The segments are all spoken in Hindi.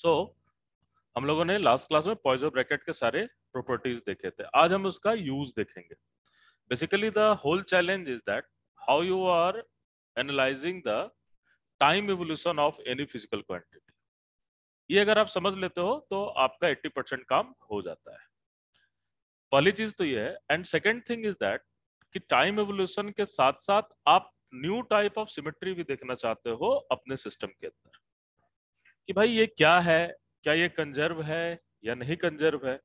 सो so, हम लोगों ने लास्ट क्लास में पॉइजो ब्रैकेट के सारे प्रॉपर्टीज देखे थे आज हम उसका यूज देखेंगे basically the whole challenge is that how you are analysing the time evolution of any physical quantity ये अगर आप समझ लेते हो तो आपका 80 परसेंट काम हो जाता है पहली चीज तो ये है and second thing is that कि टाइम इवोल्यूशन के साथ साथ आप न्यू टाइप ऑफ सिमेट्री भी देखना चाहते हो अपने सिस्टम के अंदर कि भाई ये क्या है क्या ये कंजर्व है या नहीं कंजर्व है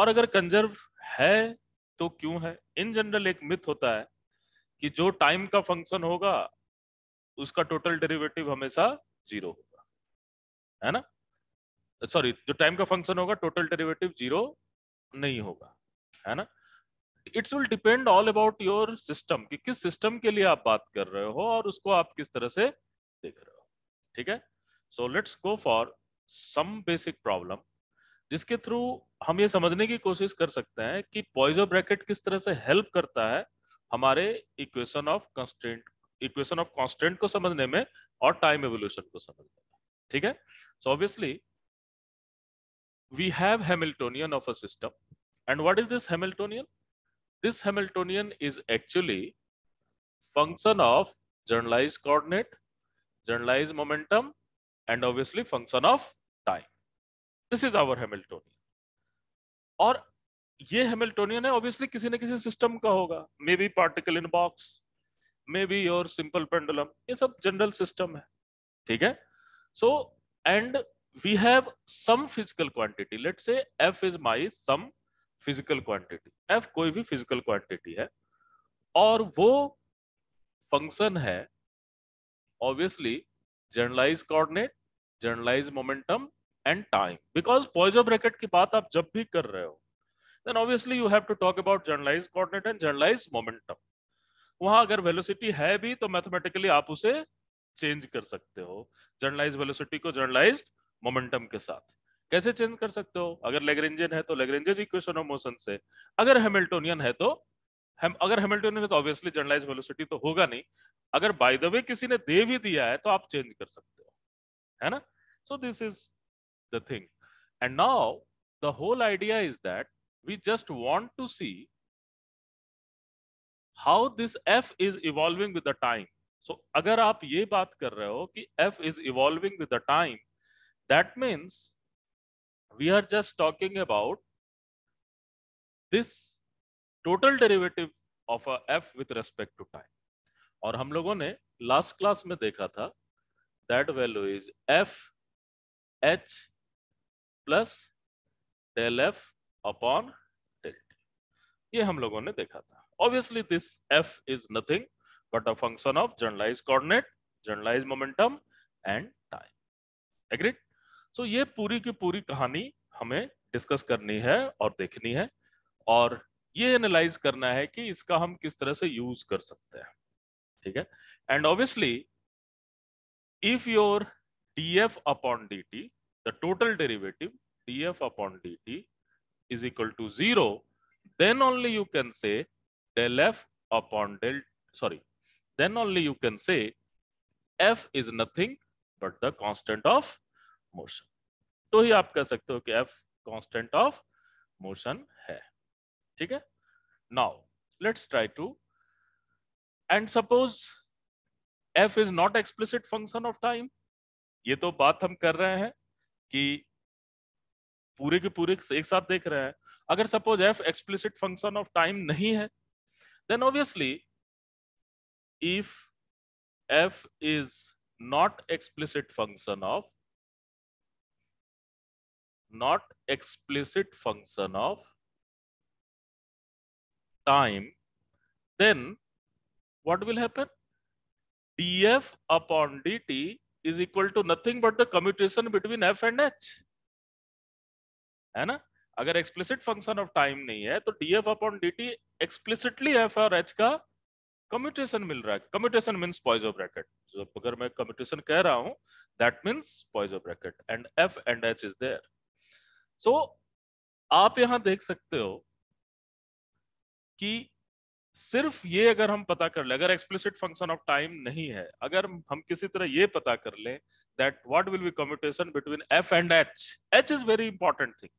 और अगर कंजर्व है तो क्यों है इन जनरल एक मिथ होता है कि जो टाइम का फंक्शन होगा उसका टोटल डेरिवेटिव हमेशा जीरो होगा है ना सॉरी जो टाइम का फंक्शन होगा टोटल डेरिवेटिव जीरो नहीं होगा है ना it's will depend all about your system कि किस सिस्टम के लिए आप बात कर रहे हो और उसको आप किस तरह से देख रहे हो ठीक है so let's go for some basic problem जिसके थ्रू हम ये समझने की कोशिश कर सकते हैं कि पॉइजो ब्रैकेट किस तरह से हेल्प करता है हमारे equation of constant equation of constant को समझने में और टाइम एवोल्यूशन को समझने में ठीक है so obviously we have Hamiltonian of a system and what is this Hamiltonian this Hamiltonian is actually function of generalise coordinate generalise momentum and obviously function of time this is our Hamiltonian. और ये हेमिल्टोनियन है ऑब्वियसली किसी न किसी सिस्टम का होगा may be particle in box may be your simple pendulum ये सब जनरल सिस्टम है ठीक है so and we have some physical quantity let say F is my some physical quantity F कोई भी फिजिकल क्वांटिटी है और वो फंक्शन है obviously generalise coordinate generalise momentum and time because Poisson bracket की बात आप जब भी कर रहे हो then obviously you have to talk about generalise coordinate and generalise momentum वहां अगर वेलोसिटी है भी तो मैथमेटिकली आप उसे चेंज कर सकते हो जर्नलाइज वेलोसिटी को जर्नलाइज मोमेंटम के साथ कैसे चेंज कर सकते हो अगर लेग्रेंजियन है तो लेग्रेंजियन इक्वेशन ऑफ मोशन से अगर हेमिल्टोनियन है तो हम अगर हेमिल्टोनियन है तो ऑब्वियसली जर्नलाइज वेलोसिटी तो होगा नहीं अगर बाय द वे किसी ने दे भी दिया है तो आप चेंज कर सकते हो so this is the thing and now the whole idea is that we just want to see how this f is evolving with the time so agar aap ye baat kar f is evolving with the time that means we are just talking about this total derivative of a f with respect to time और हम लोगों ने लास्ट क्लास में देखा था that value is f h plus del F upon ये हम लोगों ने देखा था obviously this F is nothing but a function of generalise coordinate generalise momentum and time agreed so ये पूरी की पूरी कहानी हमें डिस्कस करनी है और देखनी है और ये एनालाइज करना है कि इसका हम किस तरह से यूज कर सकते हैं ठीक है and obviously if your df upon dt, the total derivative df upon dt is equal to 0, then only you can say del f upon del, sorry, then only you can say f is nothing but the constant of motion. So here आप कह सकते हो कि f constant of motion now let's try to and suppose F is not explicit function of time ये तो बात हम कर रहे हैं कि पूरे के पूरे एक साथ देख रहे हैं अगर suppose F explicit function of time नहीं है then obviously if F is not explicit function of not explicit function of time then what will happen df upon dt is equal to nothing but the commutation between f and h है ना अगर एक्सप्लिसिट फंक्शन ऑफ टाइम नहीं है तो df upon dt explicitly f और एच का कम्यूटेशन मिल रहा है कम्यूटेशन मीन्स पॉइजो ब्रैकेट तो अगर मैं कम्यूटेशन कह रहा हूं that means Poisson bracket and F and H is there so आप यहां देख सकते हो कि सिर्फ ये अगर हम पता कर ले अगर एक्सप्लिसिट फंक्शन ऑफ टाइम नहीं है अगर हम किसी तरह ये पता कर लें that what will be commutation between F and H H is very important thing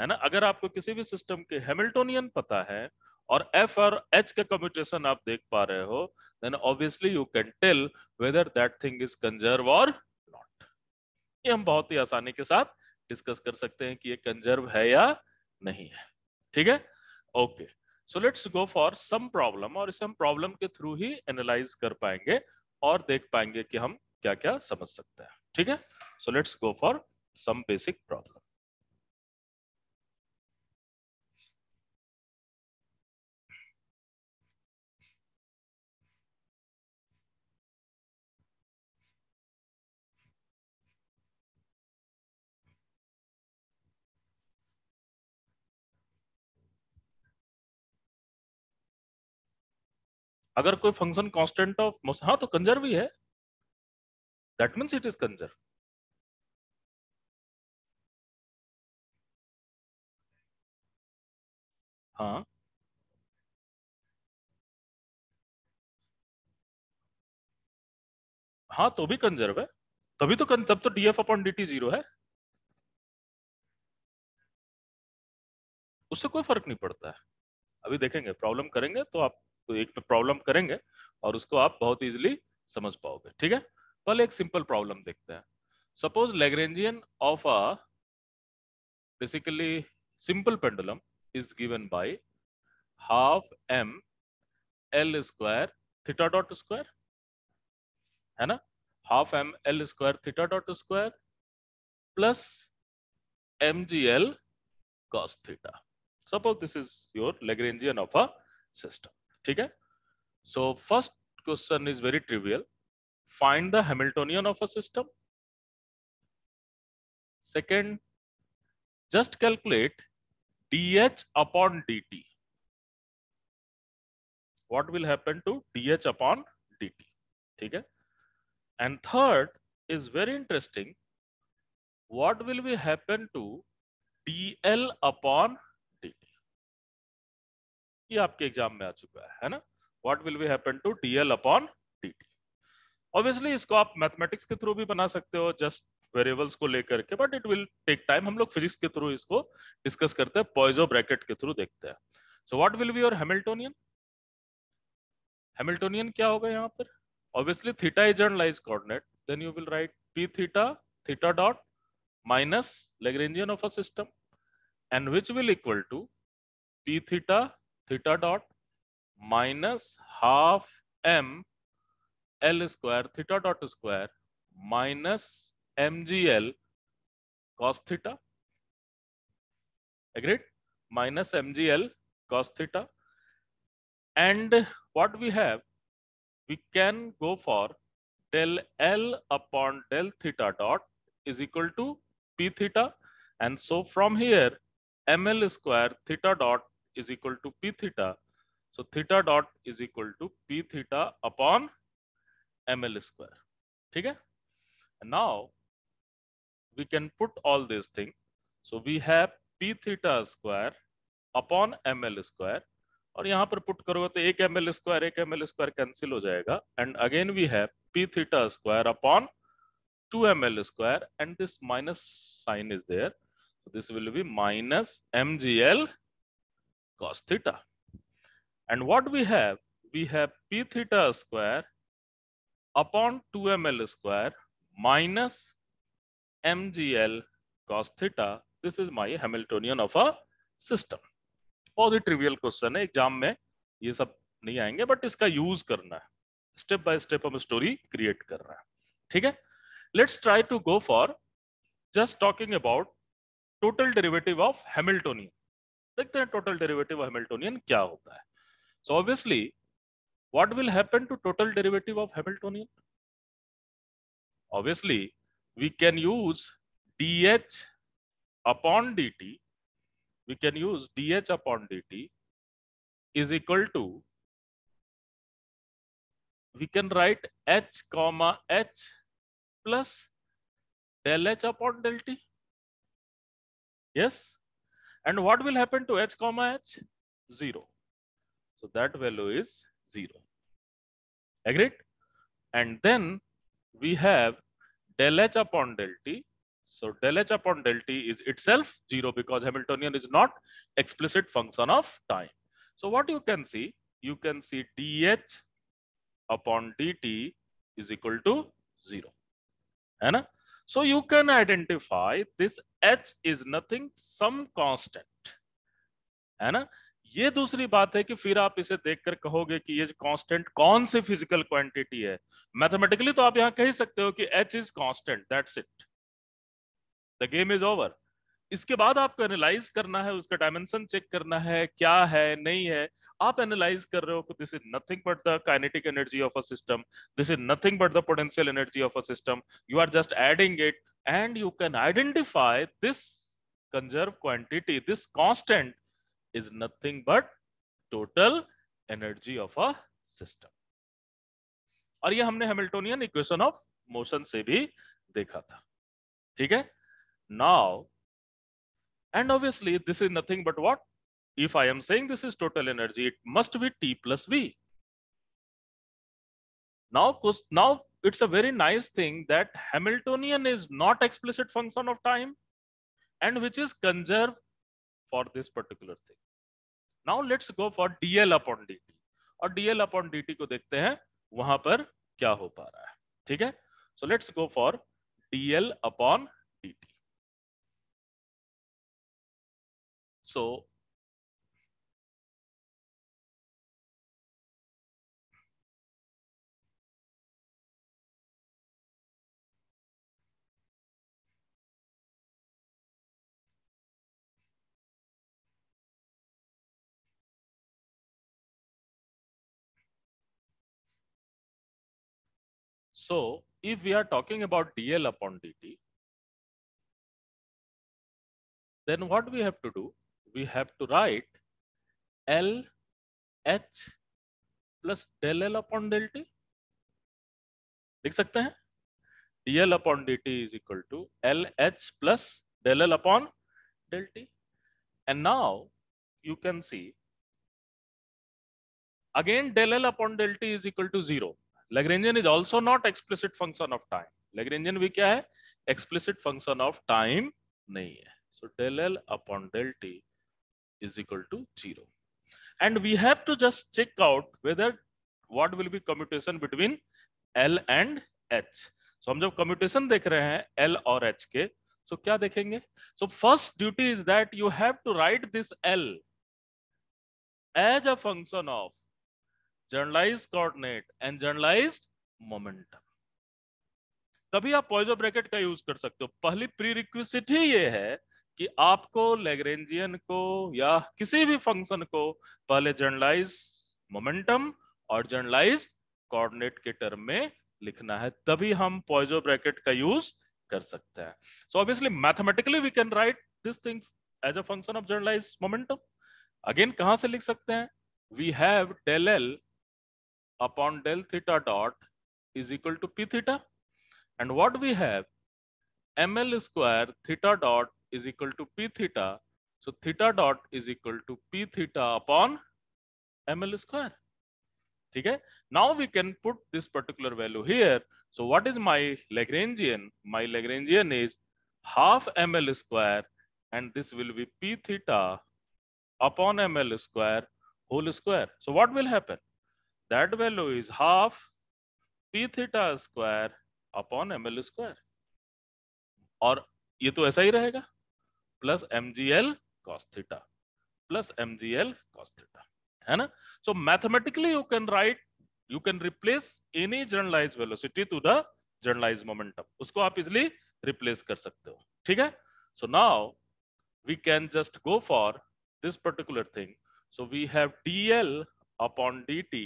है ना अगर आपको किसी भी सिस्टम के हेमिल्टोनियन पता है और एफ और एच का कम्यूटेशन आप देख पा रहे हो then obviously you can tell whether that thing is conserve और नॉट ये हम बहुत ही आसानी के साथ डिस्कस कर सकते हैं कि ये कंजर्व है या नहीं है ठीक है okay okay. So let's go for some problem और इसे हम प्रॉब्लम के थ्रू ही एनालाइज कर पाएंगे और देख पाएंगे कि हम क्या क्या समझ सकते हैं ठीक है so let's go for some basic problem अगर कोई फंक्शन कांस्टेंट ऑफ मोशन हाँ तो कंजर्व ही है that means it is conserve हाँ हाँ तो भी कंजर्व है तभी तो तब तो डीएफ अपॉन टी जीरो है उससे कोई फर्क नहीं पड़ता है अभी देखेंगे प्रॉब्लम करेंगे तो आप एक प्रॉब्लम तो करेंगे और उसको आप बहुत इजीली समझ पाओगे ठीक है पहले एक सिंपल प्रॉब्लम देखते हैं suppose Lagrangian of a basically simple pendulum is given by half M L square theta dot square है ना half M L square theta dot square plus M G L cos theta suppose this is your Lagrangian of a system ठीक है so first question is very trivial find the Hamiltonian of a system second just calculate dh upon dt what will happen to dh upon dt Okay, and third is very interesting what will be happen to dl upon ये आपके एग्जाम में आ चुका है है ना what will be happen to DL upon DT obviously इसको आप मैथमेटिक्स के थ्रू भी बना सकते हो जस्ट वेरिएबल्स को लेकर के but it will take time हम लोग फिजिक्स के थ्रू इसको डिस्कस करते हैं पॉइजो ब्रैकेट के थ्रू देखते हैं so what will be your Hamiltonian Hamiltonian क्या होगा यहाँ पर obviously theta is generalized coordinate then you will write P theta theta dot minus lagrangian of a system and which will equal to P theta theta dot minus half m L square theta dot square minus MGL cos theta. Agreed? Minus MGL cos theta. And what we have, we can go for del L upon del theta dot is equal to P theta. And so from here, ML square theta dot is equal to p theta. So theta dot is equal to p theta upon ml square. Okay? And now we can put all these things. So we have p theta square upon ml square. और यहाँ पर पुट करोगे तो एक एम एल स्क्वायर एक एम एल स्क्वायर कैंसिल हो जाएगा and again we have P theta square upon two M L square and this minus sine is there this will be minus M G L cos theta. And what we have, we have p theta square upon 2ml square minus mgl cos theta. This is my Hamiltonian of a system. बहुत ही ट्रिवियल क्वेश्चन है एग्जाम में ये सब नहीं आएंगे बट इसका यूज करना है स्टेप बाय स्टेप हम स्टोरी क्रिएट कर रहे हैं ठीक है let's try to go for just talking about total derivative of Hamiltonian देखते हैं टोटल डेरिवेटिव हेमिल्टोनियन क्या होता है so obviously what will happen to total derivative of Hamiltonian? Obviously, we can use dh upon dt. We can use dh upon dt is equal to, we can write h comma h plus del h upon dT. Yes. And what will happen to h comma h? Zero. So that value is zero. Agreed? And then we have del h upon del t. So del h upon del t is itself zero because Hamiltonian is not explicit function of time. So what you can see, you can see dh upon dt is equal to zero. And So you can identify this H is nothing some constant है ना ये दूसरी बात है कि फिर आप इसे देखकर कहोगे कि ये कांस्टेंट कौन सी फिजिकल क्वांटिटी है मैथमेटिकली तो आप यहां कह सकते हो कि h is constant that's it the game is over इसके बाद आपको एनालाइज करना है उसका डायमेंशन चेक करना है क्या है नहीं है आप एनालाइज कर रहे हो this is nothing but the kinetic energy of a system this is nothing but the potential energy of a system you are just adding it and you can identify this conserve quantity this constant is nothing but total energy of a system और ये हमने हैमिल्टोनियन इक्वेशन ऑफ मोशन से भी देखा था ठीक है now And obviously, this is nothing but what? If I am saying this is total energy, it must be T plus V. Now, now it's a very nice thing that Hamiltonian is not explicit function of time and which is conserved for this particular thing. Now let's go for DL upon DT. or DL upon DT को देखते हैं वहां पर क्या हो पा रहा है ठीक है so let's go DL upon So So if we are talking about dl upon dt, then what we have to do? we have to write L H plus del L upon del T. likh sakte hain dl upon dt is equal to l h plus del l upon del t and now you can see again del l upon del t is equal to zero. Lagrangian is also not explicit function of time. Lagrangian bhi kya hai Explicit function of time nahi hai So del l upon del t is equal to 0. And we have to just check out whether what will be commutation between L and H. So हम जब commutation देख रहे हैं L और H के so क्या देखेंगे So first duty is that you have to write this L as a function of generalized coordinate and generalized momentum. तभी आप पॉइजो ब्रैकेट का यूज कर सकते हो पहली प्री रिक्विसिट ही ये है कि आपको लेग्रेंजियन को या किसी भी फंक्शन को पहले जर्नलाइज मोमेंटम और जर्नलाइज कोऑर्डिनेट के टर्म में लिखना है तभी हम पॉइजो ब्रैकेट का यूज कर सकते हैं so obviously mathematically we can write this thing as a function of generalise momentum again कहां से लिख सकते हैं we have del L upon del theta dot is equal to P theta and what we have M L square theta dot is equal to p theta. So theta dot is equal to p theta upon ml square. Okay. Now we can put this particular value here. So what is my Lagrangian? My Lagrangian is half ml square and this will be p theta upon ml square whole square. So what will happen? That value is half p theta square upon ml square. Or, ये तो ऐसा ही रहेगा plus M G L cos plus M G L cos है ना so mathematically you can write you can replace any generalise velocity to the generalise momentum उसको आप इजिली रिप्लेस कर सकते हो ठीक है so now we can just go for this particular thing so we have D L upon D T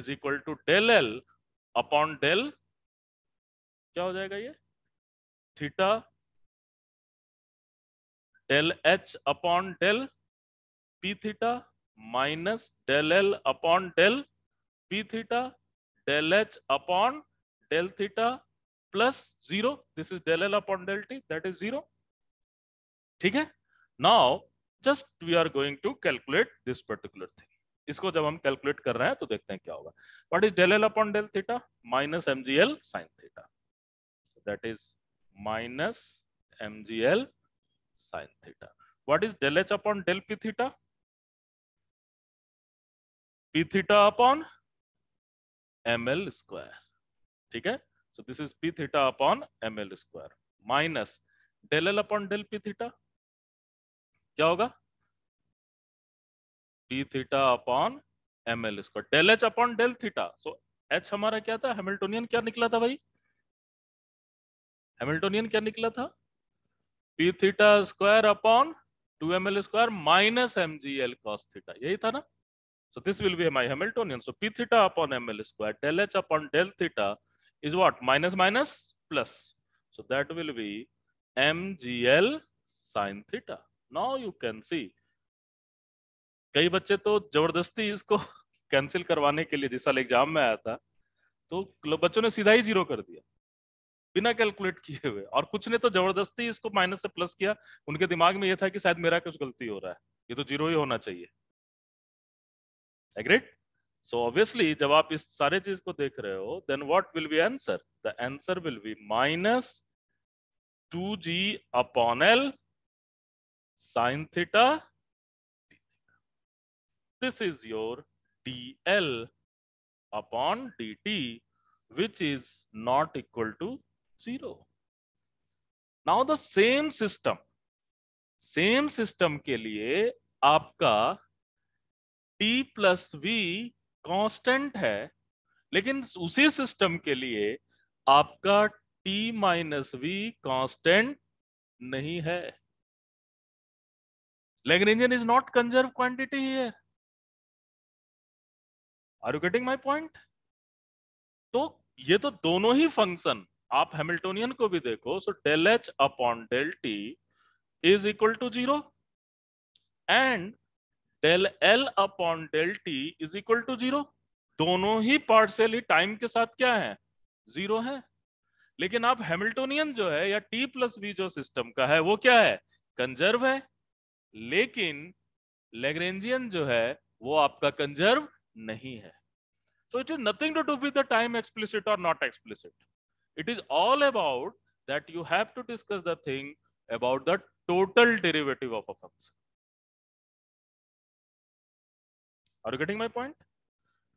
is equal to del L upon del क्या हो जाएगा ये theta del H upon del P theta minus del L upon del P theta del H upon del theta plus zero this is del L upon del T that is zero ठीक है now just we are going to calculate this particular thing इसको जब हम कैलकुलेट कर रहे हैं तो देखते हैं क्या होगा what is del L upon del theta minus M G L sine theta that is minus M G L sine theta. What is del h upon del p theta? p theta upon ml square. ठीक है? So this is p theta upon ml square minus del l upon del p theta. क्या होगा? p theta upon ml square. del h upon del theta. So h हमारा क्या था? हैमिल्टोनियन क्या निकला था भाई? हैमिल्टोनियन क्या निकला था P theta square upon two M L square minus M G L cos theta यही था ना so this will be my hamiltonian so p theta upon ml square del h upon del theta is what minus minus plus so that will be mgl sin theta now you can see कई बच्चे तो जबरदस्ती इसको कैंसिल करवाने के लिए जैसा एग्जाम में आया था तो बच्चों ने सीधा ही जीरो कर दिया बिना कैलकुलेट किए हुए और कुछ ने तो जबरदस्ती इसको माइनस से प्लस किया उनके दिमाग में यह था कि शायद मेरा कुछ गलती हो रहा है ये तो जीरो ही होना चाहिए एग्रेड सो ऑब्वियसली जब आप इस सारे चीज को देख रहे हो then what will be answer the answer will be minus two G upon L sine theta this is your D L upon D T which is not equal to zero. Now the same system, same system के लिए आपका t प्लस वी कॉन्स्टेंट है लेकिन उसी सिस्टम के लिए आपका t माइनस वी कॉन्स्टेंट नहीं है Lagrangian is not conserved quantity here. Are you getting my point? तो ये तो दोनों ही फंक्शन आप हेमिल्टोनियन को भी देखो so del H upon del T is equal to zero and del L upon del T is equal to zero दोनों ही पार्शियली टाइम के साथ क्या है जीरो है लेकिन आप हेमिल्टोनियन जो है या टी प्लस बी जो सिस्टम का है वो क्या है कंजर्व है लेकिन लेग्रेंजियन जो है वो आपका कंजर्व नहीं है so it is nothing to do with the time explicit or not explicit it is all about that you have to discuss the thing about the total derivative of a function are you getting my point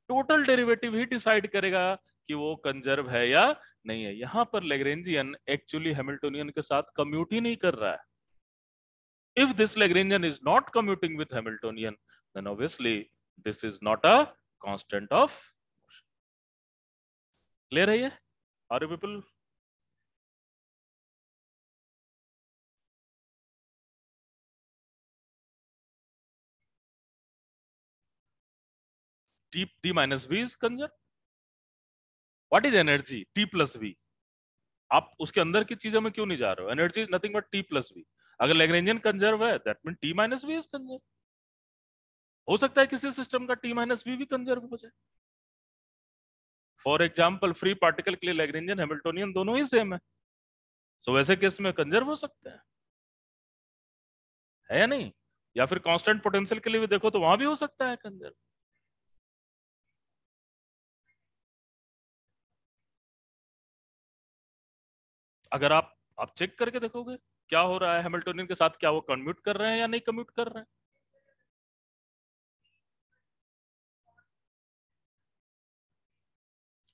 total derivative ही डिसाइड करेगा कि वो कंजर्व है या नहीं है यहां पर लेग्रेंजियन एक्चुअली हेमिल्टोनियन के साथ कम्यूट ही नहीं कर रहा है if this Lagrangian is not commuting with Hamiltonian then obviously this is not a constant of motion clear है ये? Are you people? T, T minus V is conserved. What is energy? T plus V. आप उसके अंदर की चीजों में क्यों नहीं जा रहे हो energy is nothing but T plus V अगर लेग्रेंजियन कंजर्व है that mean T minus V is conserve हो सकता है किसी सिस्टम का टी माइनस वी भी कंजर्व हो जाए फॉर एग्जाम्पल फ्री पार्टिकल के लिए लेग्रेंजियन हेमिल्टोनियन दोनों ही सेम है सो so, वैसे केस में कंजर्व हो सकते हैं है या नहीं या फिर कांस्टेंट पोटेंशियल के लिए भी देखो तो वहां भी हो सकता है कंजर्व अगर आप आप चेक करके देखोगे क्या हो रहा है हेमिल्टोनियन के साथ क्या वो कम्यूट कर रहे हैं या नहीं कम्यूट कर रहे हैं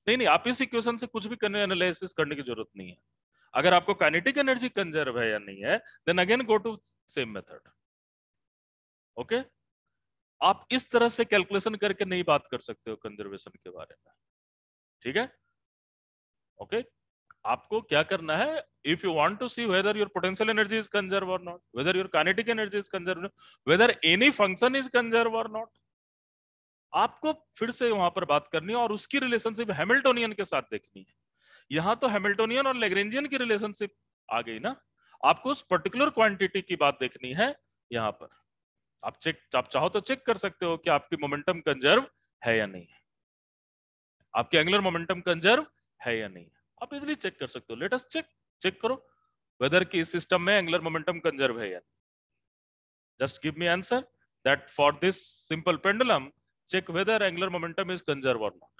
नहीं नहीं आप इस इक्वेशन से कुछ भी करने एनालिसिस करने की जरूरत नहीं है अगर आपको काइनेटिक एनर्जी कंजर्व है या नहीं है then again go to same method okay आप इस तरह से कैलकुलेशन करके नहीं बात कर सकते हो कंजर्वेशन के बारे में ठीक है ओके okay? आपको क्या करना है if you want to see whether your potential energy is conserve और not whether your kinetic energy is conserve whether any function is conserve और नॉट आपको फिर से वहां पर बात करनी है और उसकी रिलेशनशिप हेमिल्टोनियन के साथ देखनी है यहां तो हैमिल्टोनियन और लेग्रेंजियन की रिलेशनशिप आ गई ना आपको उस पर्टिकुलर क्वांटिटी की बात देखनी है यहाँ पर आप चेक आप चाहो तो चेक कर सकते हो कि आपकी मोमेंटम कंजर्व है या नहीं है आपकी एंगुलर मोमेंटम कंजर्व है या नहीं है आप इजिली चेक कर सकते हो लेटस चेक चेक करो वेदर की इस सिस्टम में एंगुलर मोमेंटम कंजर्व है या just give me answer that for this simple pendulum check whether angular momentum is conserved or not.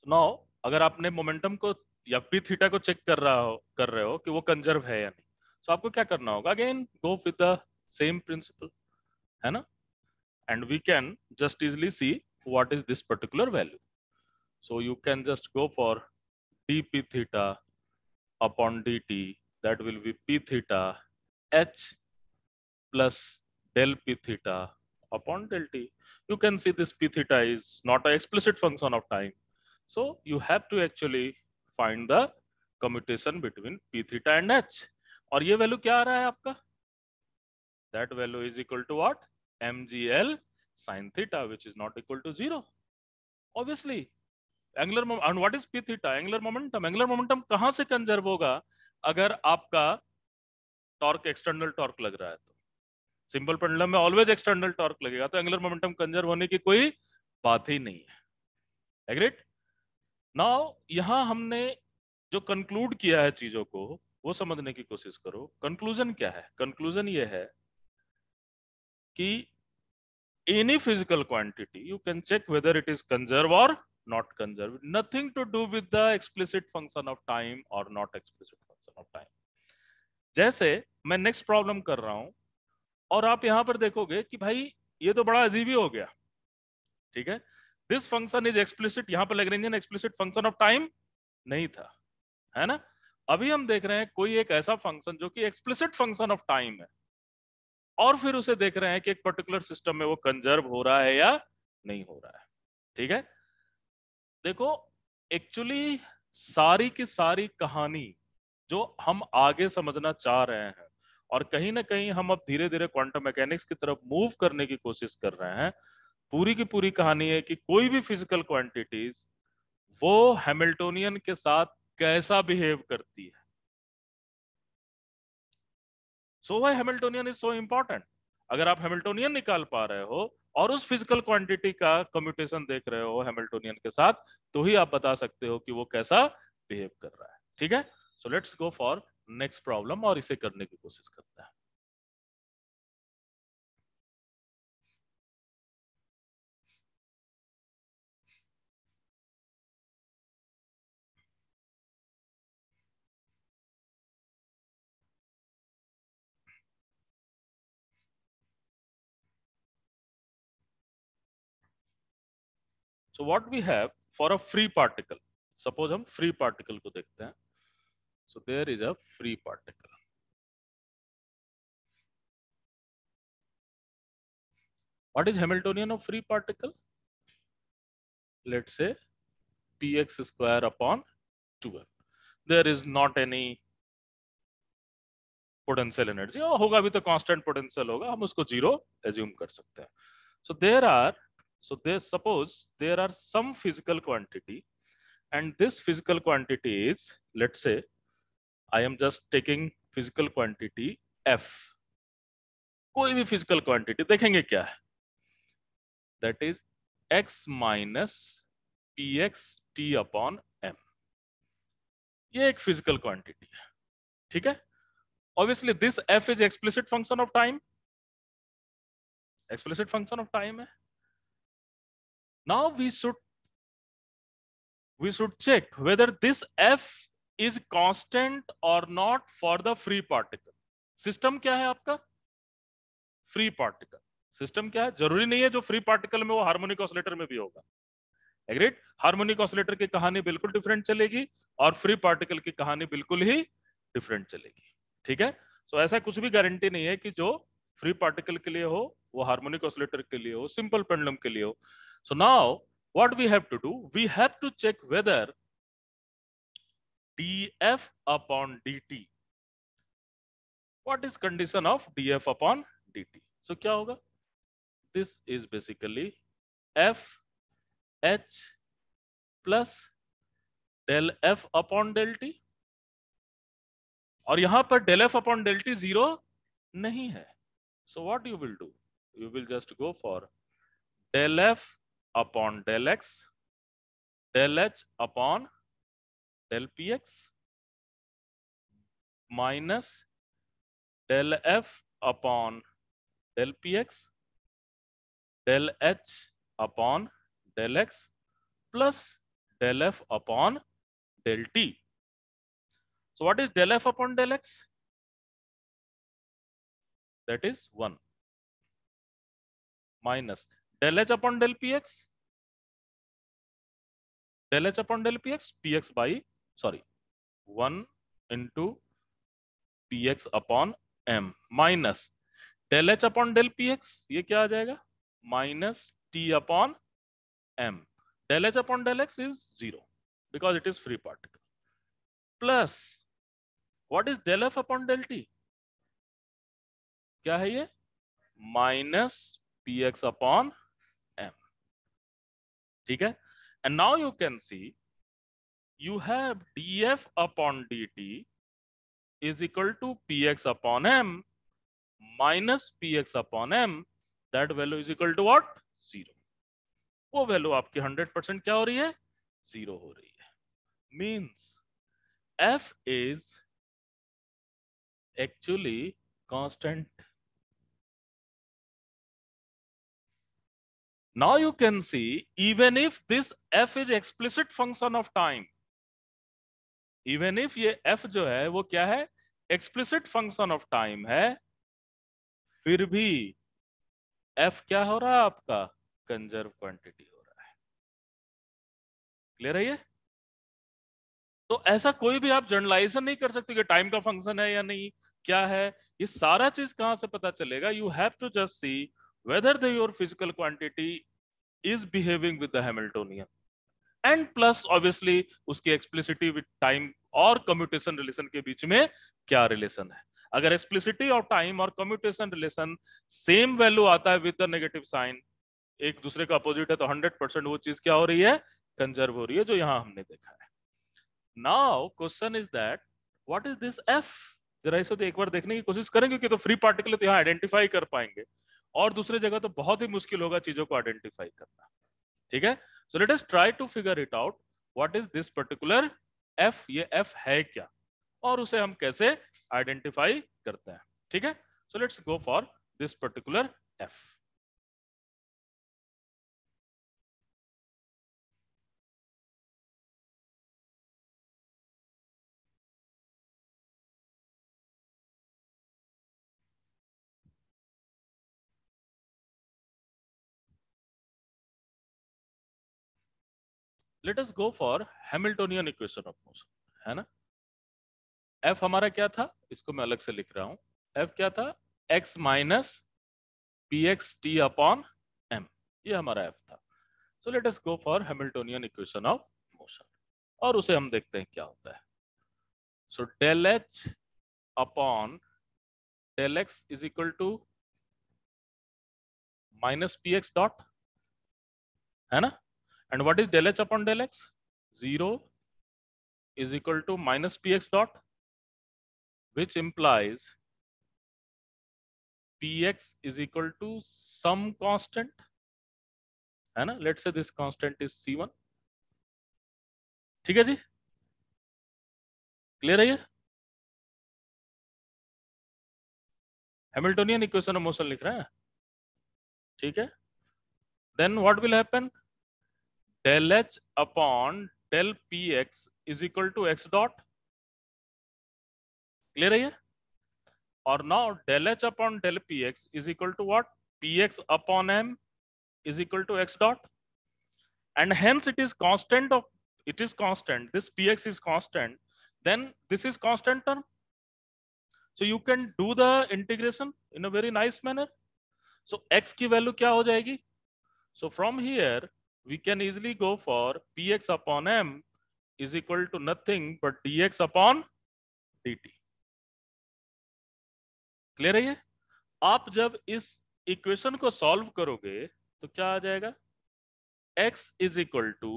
So now अगर आपने मोमेंटम को या पी थीटा को चेक कर रहा हो कर रहे हो कि वो कंजर्व है या नहीं सो so आपको क्या करना होगा again go with the same principle है ना and we can just easily see what is this particular value. So you can just go for dp theta upon dt that will be p theta H plus del p theta upon del t. You can see this p theta is not an explicit function of time. So you have to actually find the commutation between p theta and h. और ये वैल्यू क्या आ रहा है आपका that value is equal to what M G L sine theta which is not equal to zero obviously angular and what is P theta angular momentum angular momentum कहां से कंजर्व होगा अगर आपका टॉर्क एक्सटर्नल टॉर्क लग रहा है तो सिंपल पेंडुलम में ऑलवेज एक्सटर्नल टॉर्क लगेगा तो एंगुलर मोमेंटम कंजर्व होने की कोई बात ही नहीं है एग्रेट नाउ यहां हमने जो कंक्लूड किया है चीजों को वो समझने की कोशिश करो कंक्लूजन क्या है कंक्लूजन ये है कि any physical quantity you can check whether it is conserve और not conserve nothing to do with the explicit function of time और not explicit function of time जैसे मैं नेक्स्ट प्रॉब्लम कर रहा हूं और आप यहां पर देखोगे कि भाई ये तो बड़ा अजीब ही हो गया ठीक है दिस फंक्शन इज एक्सप्लिसिट यहां पर है एक्सप्लिसिट फंक्शन ऑफ टाइम नहीं था है ना अभी हम देख रहे हैं कोई एक ऐसा फंक्शन जो कि एक्सप्लिसिट फंक्शन ऑफ टाइम है और फिर उसे देख रहे हैं कि एक पर्टिकुलर सिस्टम में वो कंजर्व हो रहा है या नहीं हो रहा है ठीक है देखो एक्चुअली सारी की सारी कहानी जो हम आगे समझना चाह रहे हैं और कहीं ना कहीं हम अब धीरे धीरे क्वांटम मैकेनिक्स की तरफ मूव करने की कोशिश कर रहे हैं पूरी की पूरी कहानी है कि कोई भी फिजिकल क्वांटिटीज वो हैमिल्टोनियन के साथ कैसा बिहेव करती है so why Hamiltonian is so important अगर आप हेमिल्टोनियन निकाल पा रहे हो और उस फिजिकल क्वांटिटी का कम्यूटेशन देख रहे हो हेमिल्टोनियन के साथ तो ही आप बता सकते हो कि वो कैसा बिहेव कर रहा है ठीक है so let's go for next problem और इसे करने की कोशिश करते हैं so what we have for a free particle suppose हम free particle को देखते हैं So there is a free particle. What is Hamiltonian of free particle? Let's say px square upon 2m. There is not any potential energy और होगा भी तो कांस्टेंट पोटेंशियल होगा हम उसको जीरो एज्यूम कर सकते हैं so there are so they suppose there are some physical quantity and this physical quantity is let say I am just taking physical quantity F. कोई भी physical quantity देखेंगे क्या है That is x minus px t upon m. ये एक physical quantity है ठीक है Obviously this F is explicit function of time. Explicit function of time है Now we should we should check whether this F is constant और not for the free particle system क्या है आपका फ्री पार्टिकल सिस्टम क्या है जरूरी नहीं है जो फ्री पार्टिकल में वो हार्मोनिक ऑसिलेटर में भी होगा एग्रीड हार्मोनिक ऑसिलेटर की कहानी बिल्कुल डिफरेंट चलेगी और फ्री पार्टिकल की कहानी बिल्कुल ही डिफरेंट चलेगी ठीक है सो so, ऐसा कुछ भी गारंटी नहीं है कि जो फ्री पार्टिकल के लिए हो वो हार्मोनिक ऑसिलेटर के लिए हो सिंपल पेंडलम के लिए हो so now what we have to do we have to check whether df upon dt what is condition of df upon dt so kya hoga this is basically f h plus del f upon del t और यहां पर del F upon del T zero नहीं है so what you will do you will just go for del F upon del X del H upon del px minus del f upon del px del h upon del x plus del f upon del t. So what is del f upon del x? That is 1 minus del h upon del px del h upon del px px by sorry one into P x upon M minus del H upon del P X ये क्या आ जाएगा minus T upon M del H upon del X is zero because it is free particle plus what is del F upon del T क्या है ये minus P x upon M ठीक है and now you can see you have df upon dt is equal to px upon m minus px upon m. That value is equal to what? Zero. वो value, आपकी 100% क्या हो Zero हो रही Means f is actually constant. Now you can see even if this f is explicit function of time, even if ये एफ जो है वो क्या है एक्सप्लिसिट फंक्शन ऑफ टाइम है फिर भी एफ क्या हो रहा है आपका कंजर्व क्वांटिटी हो रहा है क्लियर है ये तो ऐसा कोई भी आप जर्नलाइजेशन नहीं कर सकते कि टाइम का फंक्शन है या नहीं क्या है ये सारा चीज कहां से पता चलेगा you have to just see whether the your physical quantity is behaving with the hamiltonian and plus obviously उसकी एक्सप्लिसिटी विद टाइम और कम्यूटेशन रिलेशन के बीच में क्या रिलेशन है अगर एक्सप्लिसिटी और टाइम और कम्यूटेशन रिलेशन सेम वैल्यू आता है विद द नेगेटिव साइन एक दूसरे का अपोजिट है तो 100 परसेंट वो चीज क्या हो रही है कंजर्व हो रही है जो यहां हमने देखा है now question is that what is this F जरा इसको तो एक बार देखने की कोशिश करें क्योंकि तो फ्री पार्टिकल तो यहाँ आइडेंटिफाई कर पाएंगे और दूसरे जगह तो बहुत ही मुश्किल होगा चीजों को आइडेंटिफाई करना ठीक है so let us try to figure it out what is this particular F ये एफ है क्या और उसे हम कैसे आइडेंटिफाई करते हैं ठीक है so let's go for this particular F let us go for Hamiltonian equation of motion है ना एफ हमारा क्या था इसको मैं अलग से लिख रहा हूं एफ क्या था X minus P X T upon M ये हमारा एफ था so let us go for Hamiltonian equation of motion और उसे हम देखते हैं क्या होता है so del H upon del X is equal to minus P X dot है ना And what is del h upon del x? 0 is equal to minus px dot, which implies px is equal to some constant. And let's say this constant is c1. Okay, है Clear here? Hamiltonian equation of of motion लिख रहे हैं ठीक del h upon del px is equal to x dot. Clear है और now del h upon del px is equal to what? px upon m is equal to x dot. And hence it is constant of it is constant. This px is constant. Then this is constant term. So you can do the integration in a very nice manner. So x की value क्या हो जाएगी? So from here we can easily go for px upon m is equal to nothing but dx upon dt. Clear है आप जब इस इक्वेशन को सॉल्व करोगे तो क्या आ जाएगा x is equal to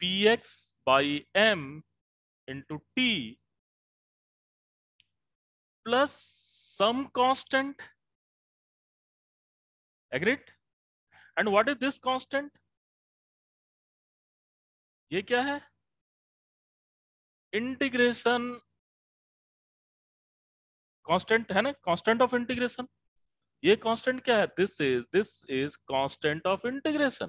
P x by M into T plus some constant agreed and what is this constant ये क्या है इंटीग्रेशन कांस्टेंट है ना कांस्टेंट ऑफ इंटीग्रेशन ये कांस्टेंट क्या है this is this is constant of integration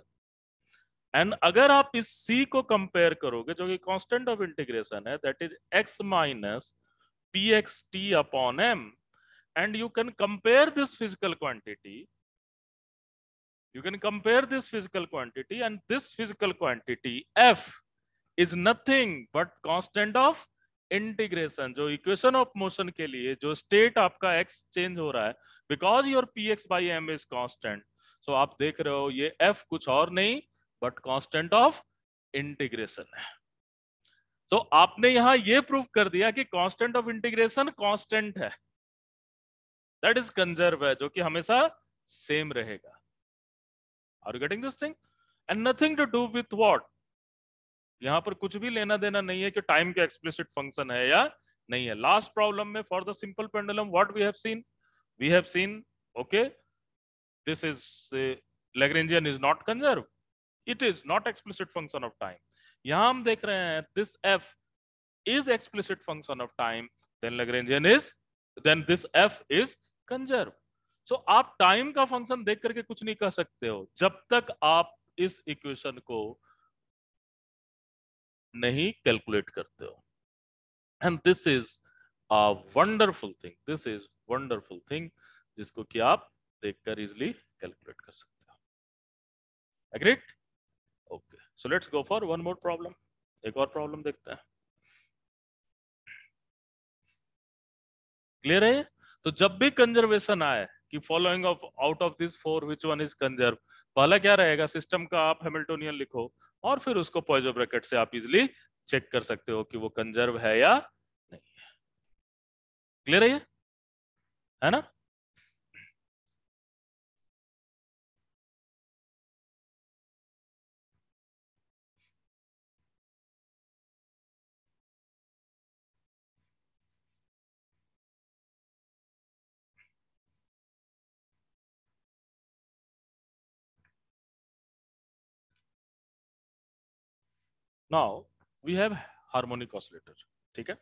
and अगर आप इस सी को कंपेयर करोगे जो कि कांस्टेंट ऑफ इंटीग्रेशन है that is X minus P X T upon M and you can compare this physical quantity You can compare this physical quantity and this physical quantity F is nothing but constant of integration जो इक्वेशन ऑफ मोशन के लिए जो स्टेट आपका एक्स चेंज हो रहा है because your p x by m is constant so आप देख रहे हो ये एफ कुछ और नहीं बट कॉन्स्टेंट ऑफ इंटीग्रेशन है सो so, आपने यहां ये प्रूव कर दिया कि कांस्टेंट ऑफ इंटीग्रेशन कांस्टेंट है दैट इज कंजर्व है जो कि हमेशा सेम रहेगा are you getting this thing and nothing to do with what यहां पर कुछ भी लेना देना नहीं है कि टाइम का एक्सप्लिसिट फंक्शन है या नहीं है लास्ट प्रॉब्लम में for the simple pendulum what we have seen we have seen okay this is Lagrangian is not conserve it is not explicit function of time यहां हम देख रहे हैं this F is explicit function of time then Lagrangian is then this F is conserved so so, आप टाइम का फंक्शन देख करके कुछ नहीं कह सकते हो जब तक आप इस इक्वेशन को नहीं कैलकुलेट करते हो and this is a wonderful thing this is wonderful thing जिसको कि आप देखकर इजिली कैलकुलेट कर सकते हो agreed okay so let's go for one more problem एक और प्रॉब्लम देखते हैं क्लियर है तो जब भी कंजर्वेशन आए कि following of out of this four which one is conserve पहला क्या रहेगा सिस्टम का आप हेमिल्टोनियन लिखो और फिर उसको पॉइजो ब्रैकेट से आप इजिली चेक कर सकते हो कि वो कंजर्व है या नहीं है क्लियर है ये है ना now we have harmonic oscillator ठीक है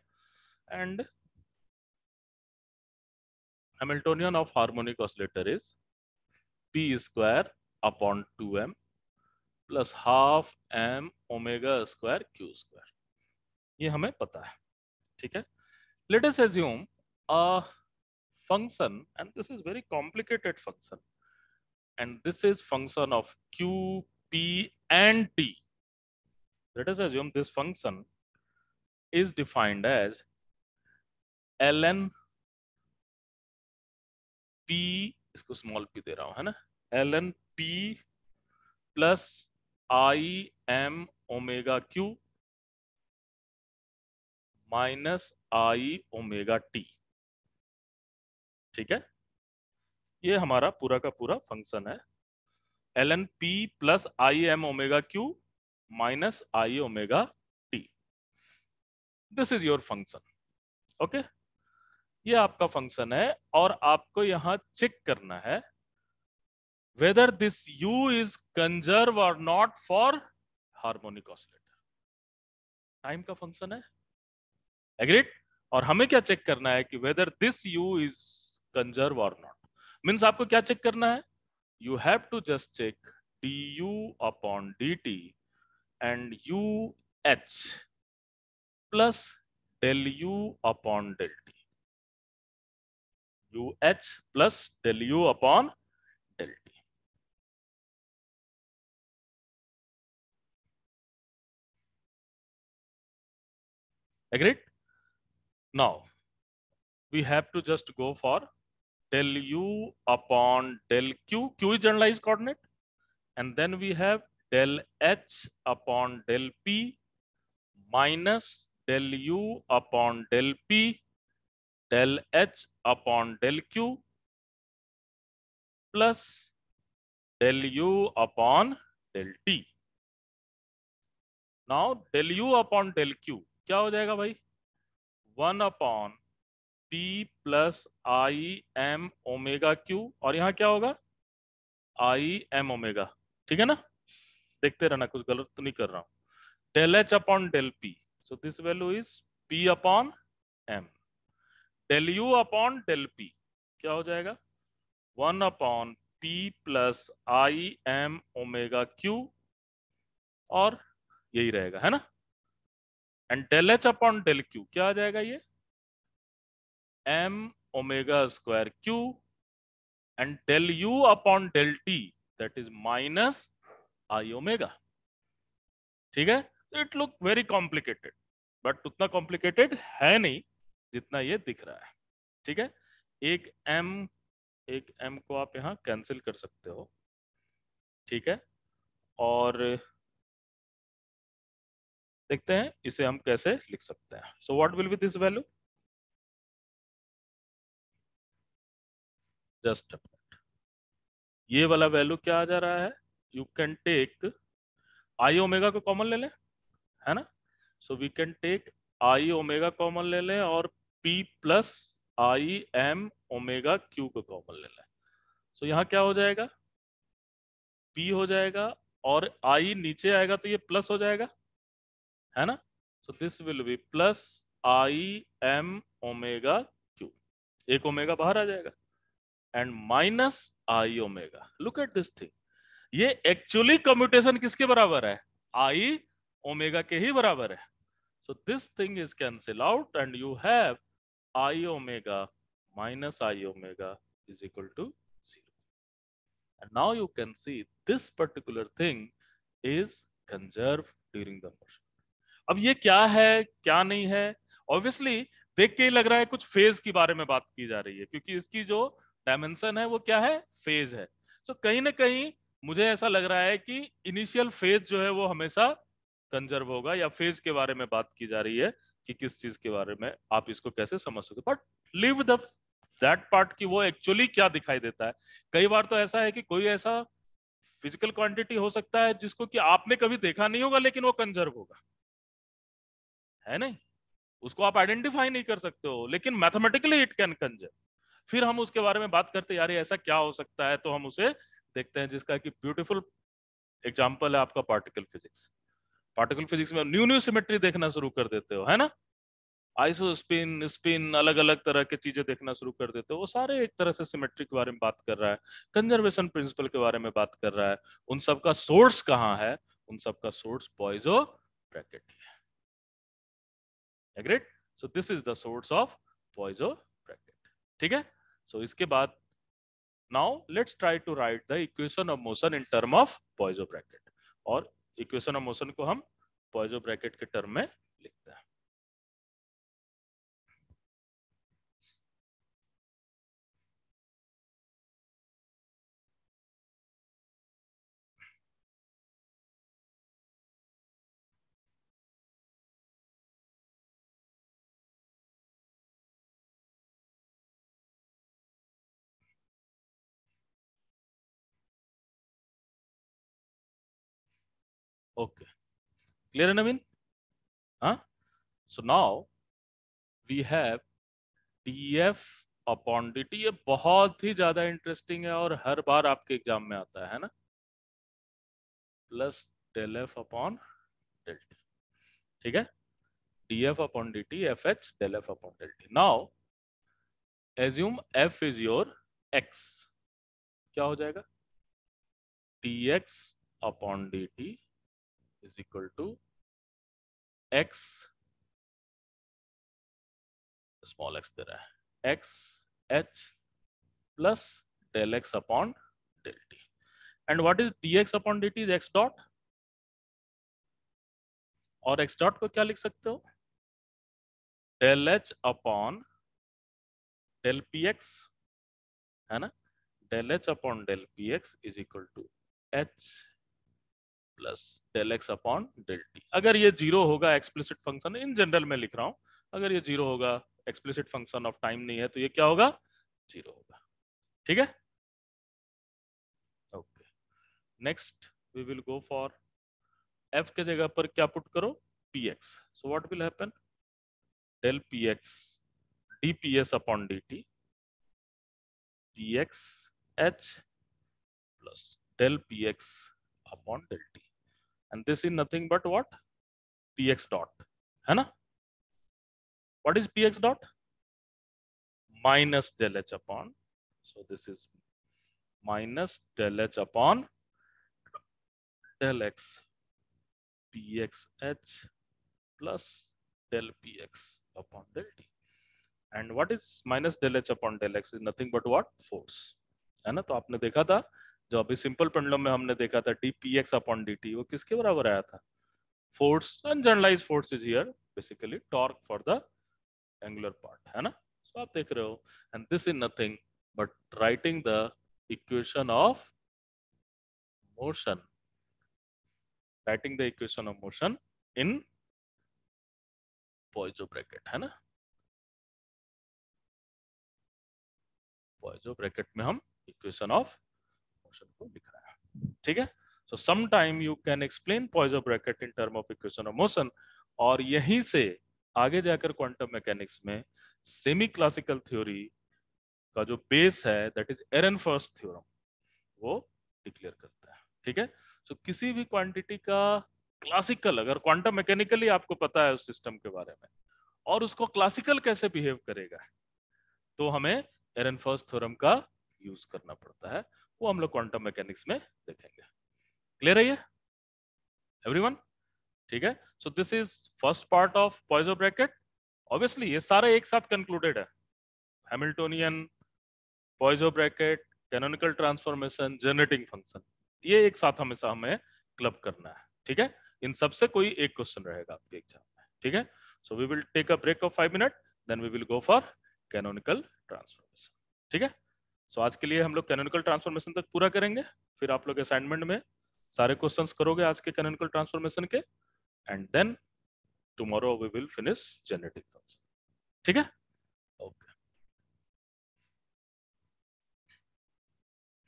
and Hamiltonian of harmonic oscillator is p square upon 2m plus half m omega square q square ये हमें पता है ठीक है let us assume a function and this is very complicated function and this is function of q p and t let us assume this function is defined as ln p isko small p de raha hu hai na ln p plus i m omega q minus i omega t ठीक है ये हमारा पूरा का पूरा फंक्शन है l n p plus i m omega q minus i omega t. This is your function. Okay? ये आपका फंक्शन है और आपको यहां चेक करना है whether this u is conserve और not for harmonic oscillator time का फंक्शन है एग्रीड और हमें क्या चेक करना है कि whether this u is conserve और नॉट मीन्स आपको क्या चेक करना है you have to just check d u upon D t and UH plus del U upon del T. UH plus del U upon del T. Agreed? Now, we have to just go for del u upon del q. q is generalized coordinate. And then we have del H upon del p minus del u upon del p del H upon del q plus del u upon del t now del u upon del q क्या हो जाएगा भाई one upon p plus i m omega q और यहां क्या होगा आई एम ओमेगा ठीक है ना देखते रहना कुछ गलत तो नहीं कर रहा हूं del H upon del p so this value is p upon M del u upon del p क्या हो जाएगा one upon p plus i m omega q और यही रहेगा है ना and del H upon del q क्या आ जाएगा ये m omega square q and del u upon del T that is minus i omega ठीक है it look very complicated but उतना कॉम्प्लिकेटेड है नहीं जितना ये दिख रहा है ठीक है एक एम एक एम को आप यहां कैंसिल कर सकते हो ठीक है और देखते हैं इसे हम कैसे लिख सकते हैं so what will be this value just ये वाला वैल्यू क्या आ जा रहा है you can take i omega को कॉमन ले लें है ना so we can take i omega common ले लें और p plus i m omega q को कॉमन ले लें सो so, यहाँ क्या हो जाएगा पी हो जाएगा और आई नीचे आएगा तो ये प्लस हो जाएगा है ना so this will be plus i m omega q एक ओमेगा बाहर आ जाएगा and minus i omega look at this thing ये एक्चुअली कम्यूटेशन किसके बराबर है आई ओमेगा के ही बराबर है so this thing is cancel out and you have i omega minus i omega is equal to zero And now you can see this particular thing is conserved during the motion. अब ये क्या है क्या नहीं है ऑब्वियसली देख के ही लग रहा है कुछ फेज के बारे में बात की जा रही है क्योंकि इसकी जो डायमेंशन है वो क्या है फेज है तो कहीं ना कहीं मुझे ऐसा लग रहा है कि इनिशियल फेज जो है वो हमेशा कंजर्व होगा या फेज के बारे में बात की जा रही है कि किस चीज के बारे में आप इसको कैसे समझ सकते but live the that part की वो एक्चुअली क्या दिखाई देता है कई बार तो ऐसा है कि कोई ऐसा फिजिकल क्वांटिटी हो सकता है जिसको कि आपने कभी देखा नहीं होगा लेकिन वो कंजर्व होगा है नहीं उसको आप आइडेंटिफाई नहीं कर सकते हो लेकिन मैथमेटिकली इट कैन कंजर्व फिर हम उसके बारे में बात करते यार ऐसा क्या हो सकता है तो हम उसे देखते हैं जिसका कि ब्यूटीफुल एग्जांपल है आपका पार्टिकल फिजिक्स पार्टिकल फिजिक्स में न्यू न्यू सिमेट्री देखना शुरू कर देते हो है ना आइसो स्पिन स्पिन अलग अलग तरह की चीजें देखना शुरू कर देते हो वो सारे एक तरह से सिमेट्री के बारे में बात कर रहा है कंजर्वेशन प्रिंसिपल के बारे में बात कर रहा है उन सबका सोर्स कहाँ है उन सबका source Poisson bracket agreed so this is the source of Poisson bracket ठीक है सो so, इसके बाद Now let's try to write the equation of motion in term of Poisson bracket. or equation of motion को हम Poisson bracket के term में लिखते हैं Okay. Clear, Naveen? Huh? So now we have df upon D t ये बहुत ही ज्यादा इंटरेस्टिंग है और हर बार आपके एग्जाम में आता है ना plus del F upon del t ठीक है d f upon D t f h del F upon del t now assume f is your x क्या हो जाएगा d x upon D t is equal to x small x there है x h plus del x upon del t and what is dx upon dt is x dot और x dot को क्या लिख सकते हो del h upon del px है ना del h upon del px is equal to h plus del x upon del t अगर ये जीरो होगा एक्सप्लिसिट फंक्शन इन जनरल मैं लिख रहा हूं अगर ये जीरो होगा एक्सप्लिसिट फंक्शन ऑफ टाइम नहीं है तो ये क्या होगा जीरो होगा ठीक है okay next we will go for f के जगह पर क्या पुट करो p x so what will happen del P x d p s upon D t p x h plus del P x upon del t and this is nothing but what px dot hai na what is px dot minus del h upon so this is minus del h upon del x pxh plus del px upon del t and what is minus del h upon del x is nothing but what force है ना तो आपने देखा था जो अभी सिंपल पेंडुलम में हमने देखा था d p x upon t वो किसके बराबर आया था force and force is here basically torque for the angular part है ना सो आप देख रहे हो and this is nothing but writing the equation of motion writing the equation of motion in Poisson bracket है ना पॉइजो ब्रैकेट में हम इक्वेशन ऑफ फंक्शन को लिख रहा है ठीक है so sometime you can explain Poisson bracket in term of equation of motion और यहीं से आगे जाकर क्वांटम मैकेनिक्स में सेमी क्लासिकल थ्योरी का जो बेस है that is Ehrenfest theorem वो डिक्लेयर करता है ठीक है सो किसी भी क्वांटिटी का क्लासिकल अगर क्वांटम मैकेनिकली आपको पता है उस सिस्टम के बारे में और उसको क्लासिकल कैसे बिहेव करेगा तो हमें एरन फर्स्ट थ्योरम का यूज करना पड़ता है वो हम लोग क्वांटम मैकेनिक्स में देखेंगे क्लियर है ये एवरीवन ठीक है so this is first part of Poisson bracket obviously ये सारे एक साथ कंक्लूडेड है Hamiltonian Poisson bracket canonical transformation generating function ये एक साथ हमेशा हमें क्लब करना है ठीक है इन सबसे कोई एक क्वेश्चन रहेगा आपके एग्जाम में ठीक है so we will take a break of five minute then we will go for canonical transformation ठीक है सो so, आज के लिए हम लोग कैनोनिकल ट्रांसफॉर्मेशन तक पूरा करेंगे फिर आप लोग असाइनमेंट में सारे क्वेश्चंस करोगे आज के कैनोनिकल ट्रांसफॉर्मेशन के and then tomorrow we will finish genetic ठीक है